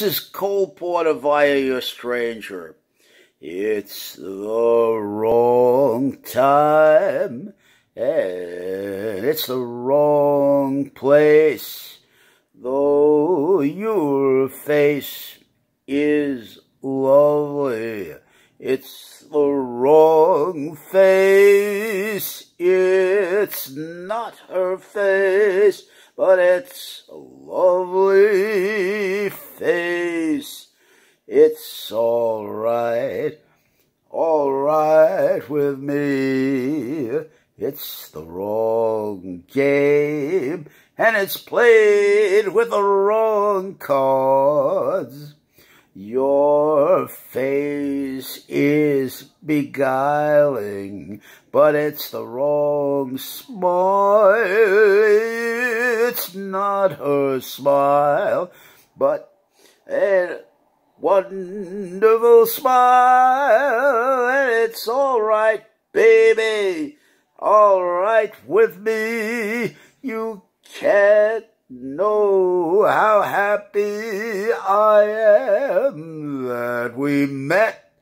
This is Cole Porter via your stranger. It's the wrong time. It's the wrong place. Though your face is lovely. It's the wrong face. It's not her face but it's a lovely face. It's all right, all right with me. It's the wrong game, and it's played with the wrong cards. Your face is beguiling, but it's the wrong smile. It's not her smile, but a wonderful smile. And it's all right, baby, all right with me. You can't know how happy I am that we met.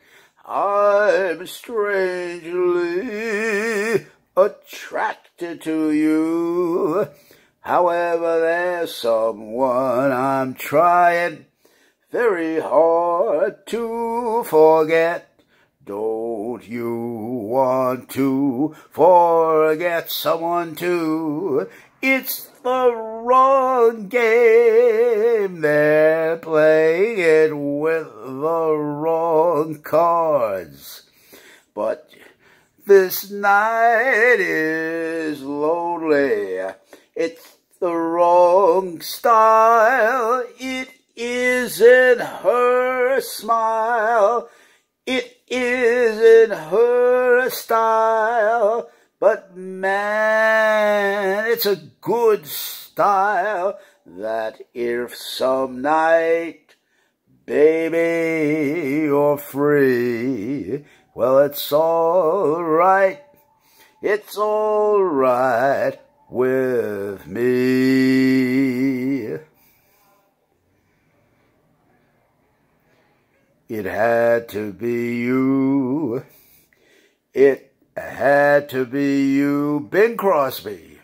I'm strangely attracted to you. However, there's someone I'm trying very hard to forget. Don't you want to forget someone too? It's the wrong game. They're playing it with the wrong cards. But this night is lonely. It's the wrong style. It isn't her smile. It isn't her style, but man, it's a good style that if some night, baby, you're free, well, it's all right, it's all right with me. It had to be you. It had to be you, Ben Crosby.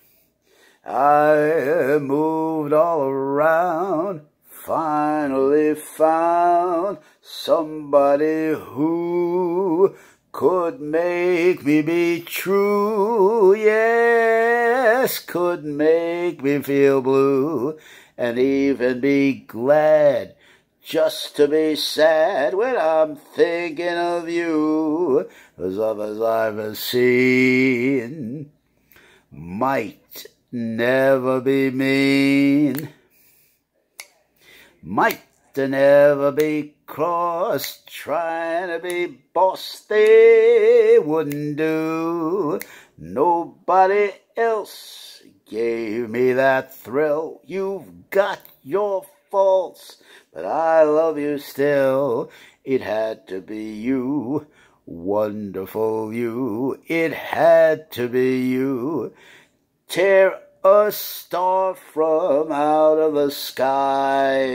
I moved all around, finally found somebody who could make me be true. Yes, could make me feel blue and even be glad just to be sad when I'm thinking of you as others I've seen might never be mean, might never be cross, trying to be boss they wouldn't do. Nobody else gave me that thrill. You've got your faults, but I love you still. It had to be you, wonderful you. It had to be you. Tear a star from out of the sky.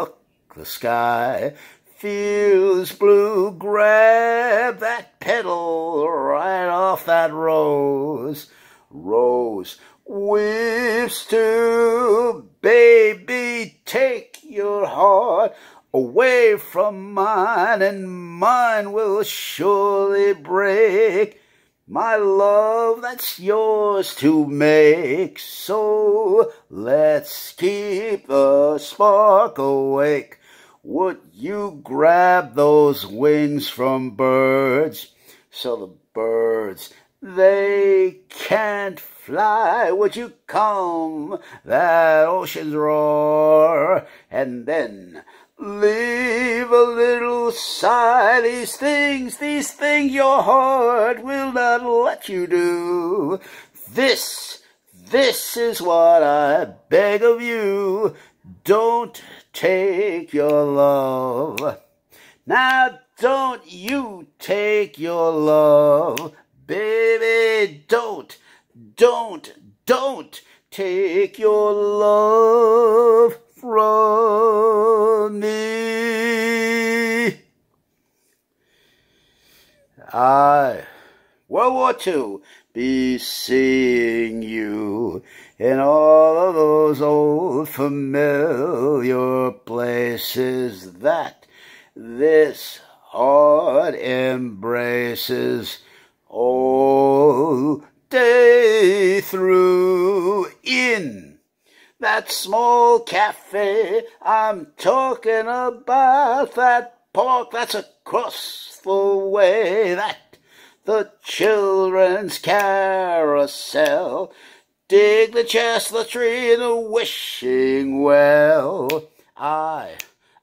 Look, the sky feels blue. Grab that petal right off that rose. Rose whips to baby take your heart away from mine, and mine will surely break. My love, that's yours to make, so let's keep the spark awake. Would you grab those wings from birds, so the birds, they can't Fly, would you come, that ocean's roar, and then leave a little sigh. These things, these things your heart will not let you do. This, this is what I beg of you. Don't take your love. Now don't you take your love. Baby, don't don't, don't take your love from me. I, World War II, be seeing you in all of those old familiar places that this heart embraces Oh day through in that small cafe I'm talking about, that park that's across the way, that the children's carousel. Dig the chest, the tree, the wishing well. I,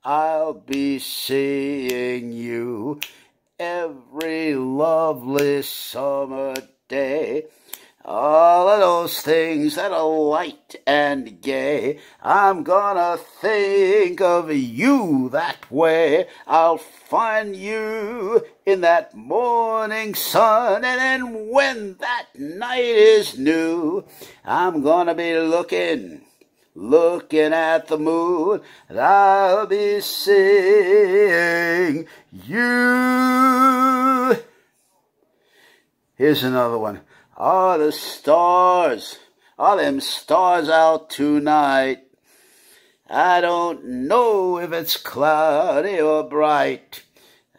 I'll be seeing you every lovely summer day. All of those things that are light and gay, I'm gonna think of you that way. I'll find you in that morning sun, and then when that night is new, I'm gonna be looking, looking at the moon, and I'll be seeing you. Here's another one. All the stars, all them stars out tonight. I don't know if it's cloudy or bright.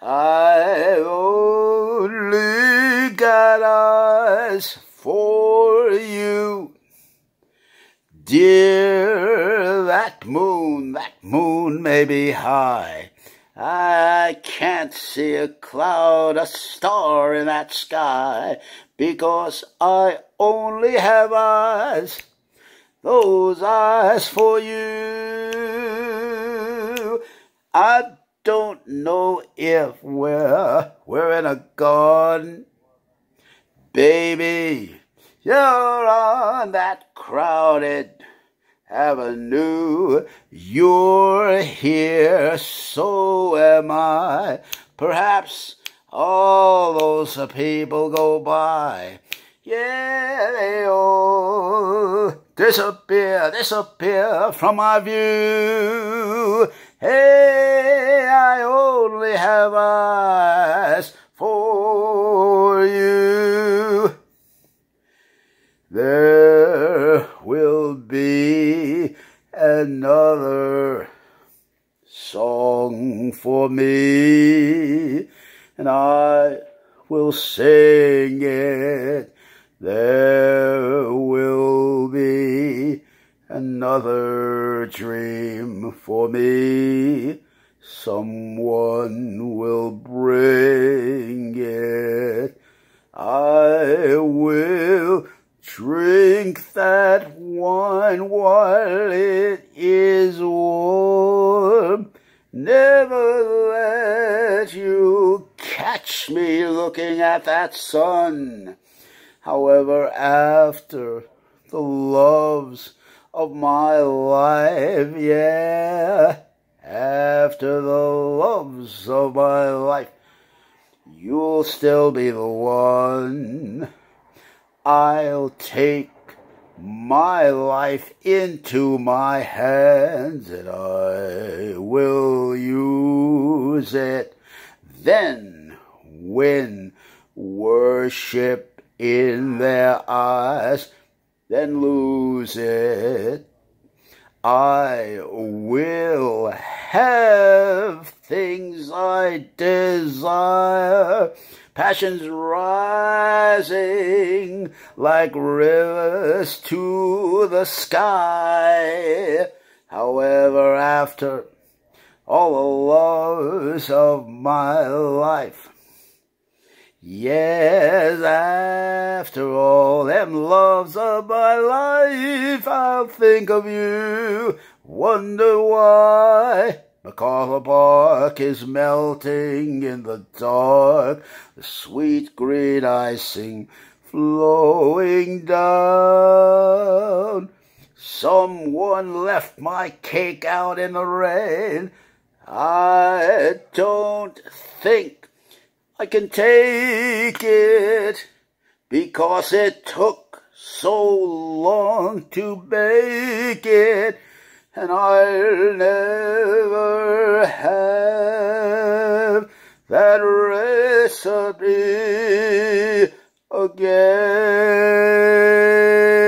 I only got eyes for you. Dear, that moon, that moon may be high, I can't see a cloud, a star in that sky, because I only have eyes, those eyes for you. I don't know if we're, we're in a garden. Baby, you're on that crowded Avenue. You're here, so am I. Perhaps all those people go by. Yeah, they all disappear, disappear from my view. Hey, I only have eyes. another song for me, and I will sing it. There will be another dream for me. Someone will at that sun. However, after the loves of my life, yeah, after the loves of my life, you'll still be the one. I'll take my life into my hands and I will use it. Then, when worship in their eyes, then lose it. I will have things I desire, passions rising like rivers to the sky. However, after all the loves of my life, Yes, after all them loves of my life, I'll think of you, wonder why. MacArthur Park is melting in the dark, the sweet green icing flowing down. Someone left my cake out in the rain. I don't think I can take it because it took so long to bake it and I'll never have that recipe again.